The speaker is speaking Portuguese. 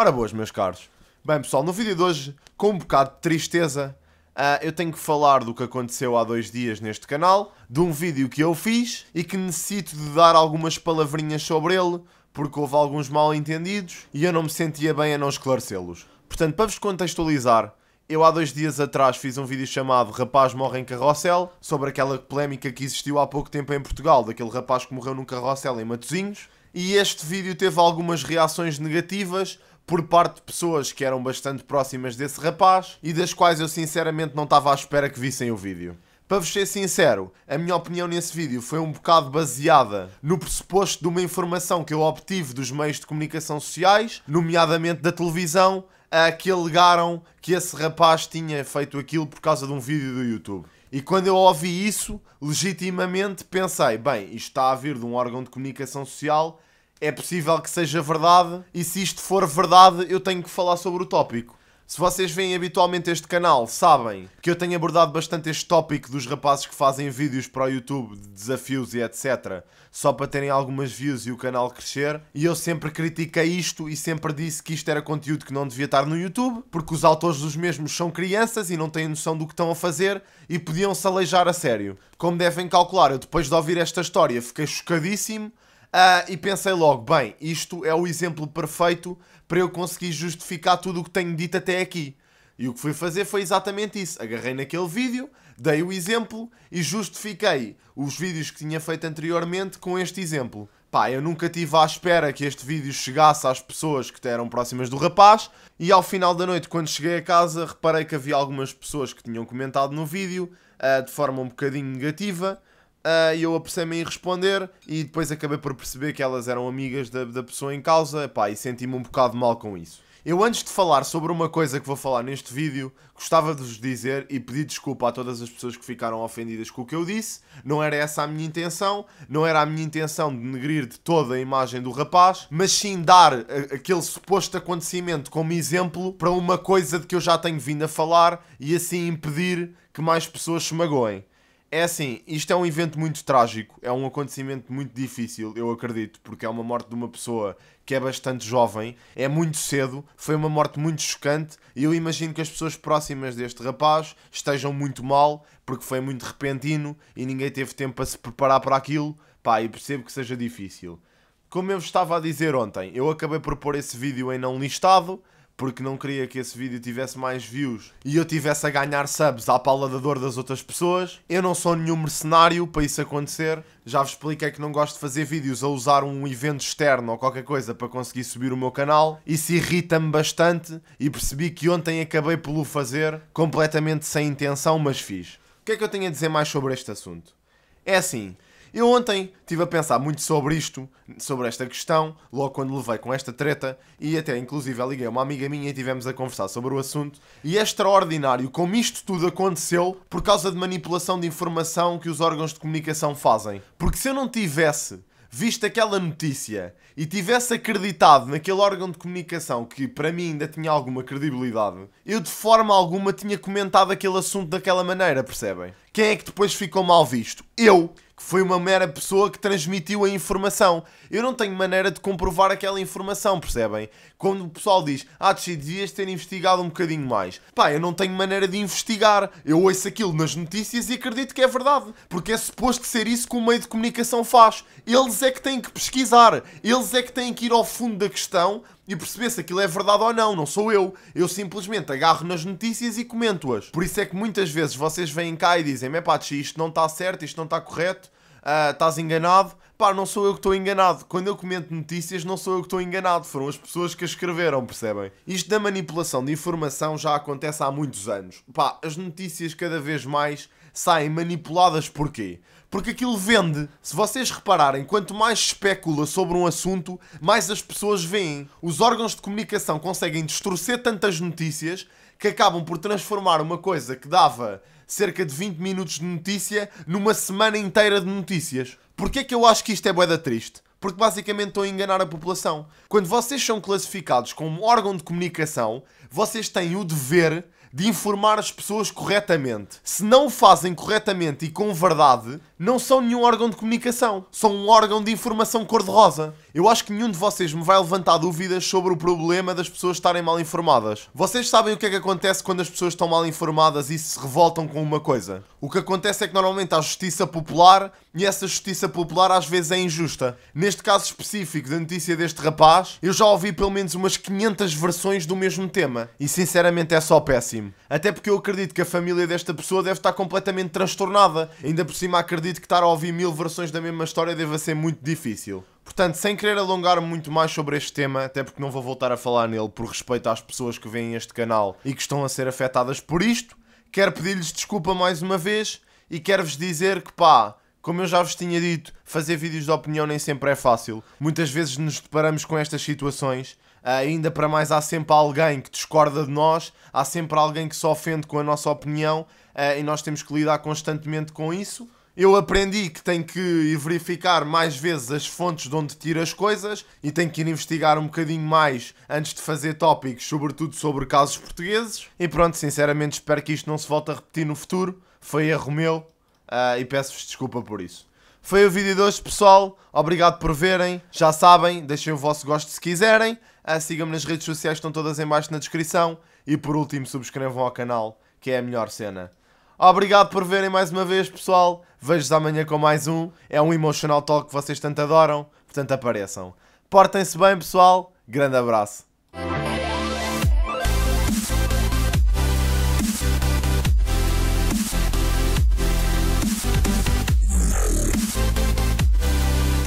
Ora boas, meus caros. Bem, pessoal, no vídeo de hoje, com um bocado de tristeza, uh, eu tenho que falar do que aconteceu há dois dias neste canal, de um vídeo que eu fiz e que necessito de dar algumas palavrinhas sobre ele, porque houve alguns mal entendidos e eu não me sentia bem a não esclarecê-los. Portanto, para vos contextualizar, eu há dois dias atrás fiz um vídeo chamado Rapaz Morre em Carrossel, sobre aquela polémica que existiu há pouco tempo em Portugal, daquele rapaz que morreu num carrossel em Matosinhos, e este vídeo teve algumas reações negativas por parte de pessoas que eram bastante próximas desse rapaz e das quais eu sinceramente não estava à espera que vissem o vídeo. Para vos ser sincero, a minha opinião nesse vídeo foi um bocado baseada no pressuposto de uma informação que eu obtive dos meios de comunicação sociais, nomeadamente da televisão, a que alegaram que esse rapaz tinha feito aquilo por causa de um vídeo do YouTube. E quando eu ouvi isso, legitimamente pensei: bem, isto está a vir de um órgão de comunicação social é possível que seja verdade e se isto for verdade eu tenho que falar sobre o tópico. Se vocês veem habitualmente este canal, sabem que eu tenho abordado bastante este tópico dos rapazes que fazem vídeos para o YouTube de desafios e etc. Só para terem algumas views e o canal crescer. E eu sempre critiquei isto e sempre disse que isto era conteúdo que não devia estar no YouTube, porque os autores dos mesmos são crianças e não têm noção do que estão a fazer e podiam se aleijar a sério. Como devem calcular, eu depois de ouvir esta história fiquei chocadíssimo Uh, e pensei logo, bem, isto é o exemplo perfeito para eu conseguir justificar tudo o que tenho dito até aqui. E o que fui fazer foi exatamente isso. Agarrei naquele vídeo, dei o exemplo e justifiquei os vídeos que tinha feito anteriormente com este exemplo. Pá, eu nunca tive à espera que este vídeo chegasse às pessoas que eram próximas do rapaz, e ao final da noite, quando cheguei a casa, reparei que havia algumas pessoas que tinham comentado no vídeo uh, de forma um bocadinho negativa, uh, e eu apressei-me em responder e depois acabei por perceber que elas eram amigas da, da pessoa em causa e senti-me um bocado mal com isso. Eu antes de falar sobre uma coisa que vou falar neste vídeo, gostava de vos dizer e pedir desculpa a todas as pessoas que ficaram ofendidas com o que eu disse. Não era essa a minha intenção, não era a minha intenção de negrir de toda a imagem do rapaz, mas sim dar aquele suposto acontecimento como exemplo para uma coisa de que eu já tenho vindo a falar e assim impedir que mais pessoas se magoem. É assim, isto é um evento muito trágico, é um acontecimento muito difícil, eu acredito, porque é uma morte de uma pessoa que é bastante jovem, é muito cedo, foi uma morte muito chocante e eu imagino que as pessoas próximas deste rapaz estejam muito mal, porque foi muito repentino e ninguém teve tempo para se preparar para aquilo, pá, e percebo que seja difícil. Como eu vos estava a dizer ontem, eu acabei por pôr esse vídeo em não listado, porque não queria que esse vídeo tivesse mais views e eu tivesse a ganhar subs à pala da dor das outras pessoas. Eu não sou nenhum mercenário para isso acontecer. Já vos expliquei que não gosto de fazer vídeos a usar um evento externo ou qualquer coisa para conseguir subir o meu canal. Isso irrita-me bastante e percebi que ontem acabei por o fazer completamente sem intenção, mas fiz. O que é que eu tenho a dizer mais sobre este assunto? É assim, eu ontem estive a pensar muito sobre isto, sobre esta questão, logo quando levei com esta treta, e até inclusive liguei a uma amiga minha e tivemos a conversar sobre o assunto. E é extraordinário como isto tudo aconteceu por causa de manipulação de informação que os órgãos de comunicação fazem. Porque se eu não tivesse visto aquela notícia e tivesse acreditado naquele órgão de comunicação que para mim ainda tinha alguma credibilidade, eu de forma alguma tinha comentado aquele assunto daquela maneira, percebem? Quem é que depois ficou mal visto? Eu! que foi uma mera pessoa que transmitiu a informação. Eu não tenho maneira de comprovar aquela informação, percebem? Quando o pessoal diz, ah, Tchê, devias ter investigado um bocadinho mais. Pá, eu não tenho maneira de investigar. Eu ouço aquilo nas notícias e acredito que é verdade. Porque é suposto ser isso que o meio de comunicação faz. Eles é que têm que pesquisar. Eles é que têm que ir ao fundo da questão e perceber se aquilo é verdade ou não, não sou eu. Eu simplesmente agarro nas notícias e comento-as. Por isso é que muitas vezes vocês vêm cá e dizem: é pá, isto não está certo, isto não está correto, uh, estás enganado. Pá, não sou eu que estou enganado. Quando eu comento notícias, não sou eu que estou enganado, foram as pessoas que as escreveram, percebem? Isto da manipulação de informação já acontece há muitos anos. Pá, as notícias cada vez mais saem manipuladas porquê? porque aquilo vende. Se vocês repararem, quanto mais especula sobre um assunto, mais as pessoas veem. Os órgãos de comunicação conseguem distorcer tantas notícias que acabam por transformar uma coisa que dava cerca de 20 minutos de notícia numa semana inteira de notícias. Porquê é que eu acho que isto é boeda triste? Porque basicamente estão a enganar a população. Quando vocês são classificados como órgão de comunicação, vocês têm o dever de informar as pessoas corretamente. Se não o fazem corretamente e com verdade, não são nenhum órgão de comunicação. São um órgão de informação cor-de-rosa. Eu acho que nenhum de vocês me vai levantar dúvidas sobre o problema das pessoas estarem mal informadas. Vocês sabem o que é que acontece quando as pessoas estão mal informadas e se revoltam com uma coisa? O que acontece é que normalmente há justiça popular e essa justiça popular às vezes é injusta. Neste caso específico da notícia deste rapaz, eu já ouvi pelo menos umas 500 versões do mesmo tema e sinceramente é só péssimo. Até porque eu acredito que a família desta pessoa deve estar completamente transtornada. Ainda por cima acredito que estar a ouvir mil versões da mesma história deva ser muito difícil. Portanto, sem querer alongar muito mais sobre este tema, até porque não vou voltar a falar nele por respeito às pessoas que veem este canal e que estão a ser afetadas por isto, quero pedir-lhes desculpa mais uma vez e quero-vos dizer que pá, como eu já vos tinha dito, fazer vídeos de opinião nem sempre é fácil. Muitas vezes nos deparamos com estas situações. Ainda para mais, há sempre alguém que discorda de nós, há sempre alguém que se ofende com a nossa opinião eh, e nós temos que lidar constantemente com isso eu aprendi que tenho que verificar mais vezes as fontes de onde tiro as coisas e tenho que ir investigar um bocadinho mais antes de fazer tópicos, sobretudo sobre casos portugueses. E pronto, sinceramente espero que isto não se volte a repetir no futuro. Foi erro meu uh, e peço-vos desculpa por isso. Foi o vídeo de hoje, pessoal. Obrigado por verem. Já sabem, deixem o vosso gosto se quiserem. Uh, Sigam-me nas redes sociais, estão todas em baixo na descrição. E por último, subscrevam ao canal, que é a melhor cena Obrigado por verem mais uma vez, pessoal. Vejo-vos amanhã com mais um. É um emotional talk que vocês tanto adoram, portanto apareçam. Portem-se bem, pessoal. Grande abraço.